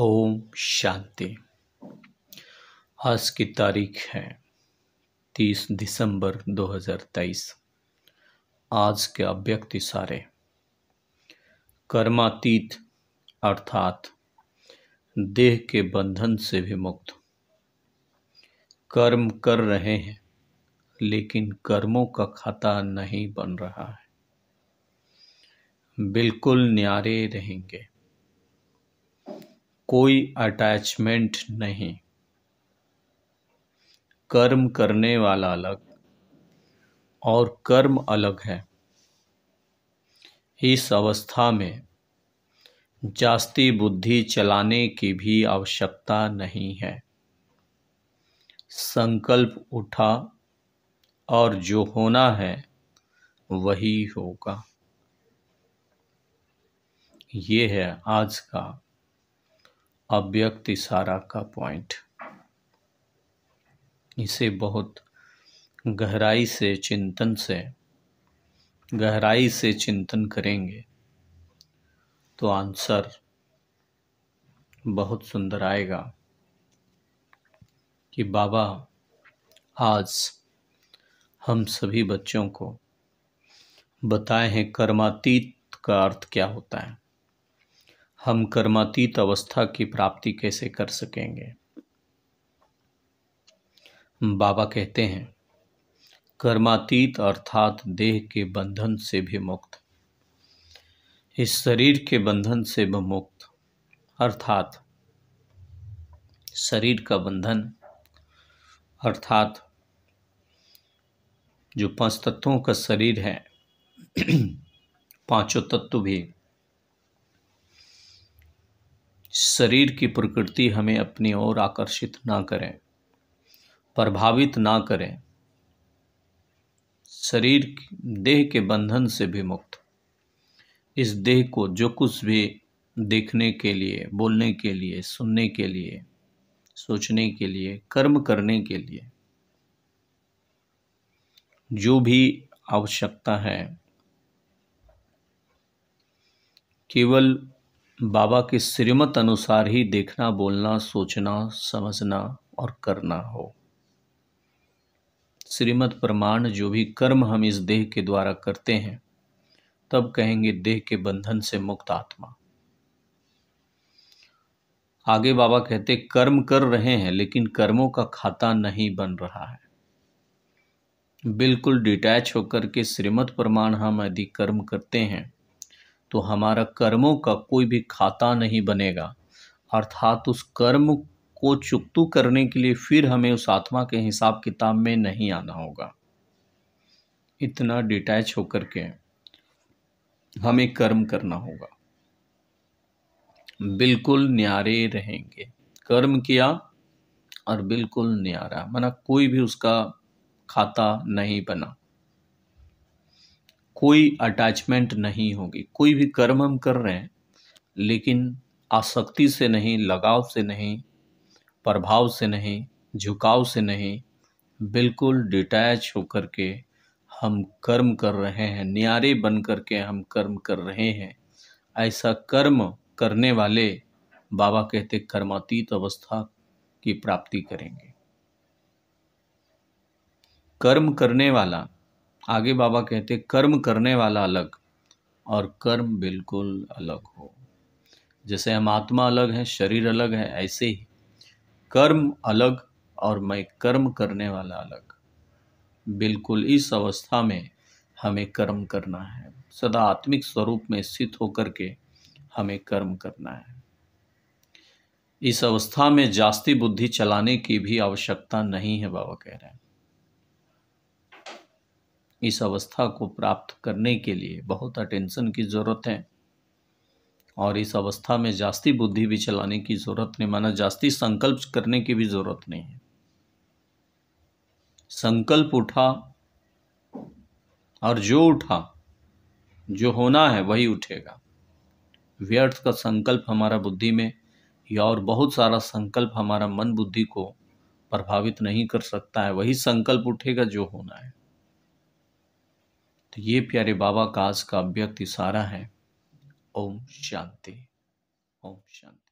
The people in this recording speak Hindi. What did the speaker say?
ओम शांति आज की तारीख है 30 दिसंबर 2023 आज के अभ्यक्ति सारे कर्मातीत अर्थात देह के बंधन से भी मुक्त कर्म कर रहे हैं लेकिन कर्मों का खाता नहीं बन रहा है बिल्कुल न्यारे रहेंगे कोई अटैचमेंट नहीं कर्म करने वाला अलग और कर्म अलग है इस अवस्था में जास्ती बुद्धि चलाने की भी आवश्यकता नहीं है संकल्प उठा और जो होना है वही होगा ये है आज का अव्यक्त इशारा का पॉइंट इसे बहुत गहराई से चिंतन से गहराई से चिंतन करेंगे तो आंसर बहुत सुंदर आएगा कि बाबा आज हम सभी बच्चों को बताए हैं कर्मातीत का अर्थ क्या होता है हम कर्मातीत अवस्था की प्राप्ति कैसे कर सकेंगे बाबा कहते हैं कर्मातीत अर्थात देह के बंधन से भी मुक्त इस शरीर के बंधन से भी मुक्त अर्थात शरीर का बंधन अर्थात जो पांच तत्वों का शरीर है पांचों तत्व भी शरीर की प्रकृति हमें अपनी ओर आकर्षित ना करें प्रभावित ना करें शरीर देह के बंधन से भी मुक्त इस देह को जो कुछ भी देखने के लिए बोलने के लिए सुनने के लिए सोचने के लिए कर्म करने के लिए जो भी आवश्यकता है केवल बाबा के श्रीमत अनुसार ही देखना बोलना सोचना समझना और करना हो श्रीमत प्रमाण जो भी कर्म हम इस देह के द्वारा करते हैं तब कहेंगे देह के बंधन से मुक्त आत्मा आगे बाबा कहते कर्म कर रहे हैं लेकिन कर्मों का खाता नहीं बन रहा है बिल्कुल डिटैच होकर के श्रीमत प्रमाण हम यदि कर्म करते हैं तो हमारा कर्मों का कोई भी खाता नहीं बनेगा अर्थात उस कर्म को चुकतू करने के लिए फिर हमें उस आत्मा के हिसाब किताब में नहीं आना होगा इतना डिटैच होकर के हमें कर्म करना होगा बिल्कुल न्यारे रहेंगे कर्म किया और बिल्कुल न्यारा मना कोई भी उसका खाता नहीं बना कोई अटैचमेंट नहीं होगी कोई भी कर्म हम कर रहे हैं लेकिन आसक्ति से नहीं लगाव से नहीं प्रभाव से नहीं झुकाव से नहीं बिल्कुल डिटैच होकर के हम कर्म कर रहे हैं न्यारे बन कर के हम कर्म कर रहे हैं ऐसा कर्म करने वाले बाबा कहते कर्मातीत अवस्था की प्राप्ति करेंगे कर्म करने वाला आगे बाबा कहते कर्म करने वाला अलग और कर्म बिल्कुल अलग हो जैसे हम आत्मा अलग है शरीर अलग है ऐसे ही कर्म अलग और मैं कर्म करने वाला अलग बिल्कुल इस अवस्था में हमें कर्म करना है सदा आत्मिक स्वरूप में स्थित होकर के हमें कर्म करना है इस अवस्था में जास्ती बुद्धि चलाने की भी आवश्यकता नहीं है बाबा कह रहे हैं इस अवस्था को प्राप्त करने के लिए बहुत अटेंशन की ज़रूरत है और इस अवस्था में जास्ती बुद्धि भी चलाने की ज़रूरत नहीं माना जास्ती संकल्प करने की भी ज़रूरत नहीं है संकल्प उठा और जो उठा जो होना है वही उठेगा व्यर्थ का संकल्प हमारा बुद्धि में या और बहुत सारा संकल्प हमारा मन बुद्धि को प्रभावित नहीं कर सकता है वही संकल्प उठेगा जो होना है तो ये प्यारे बाबा का आज का व्यक्ति सारा है ओम शांति ओम शांति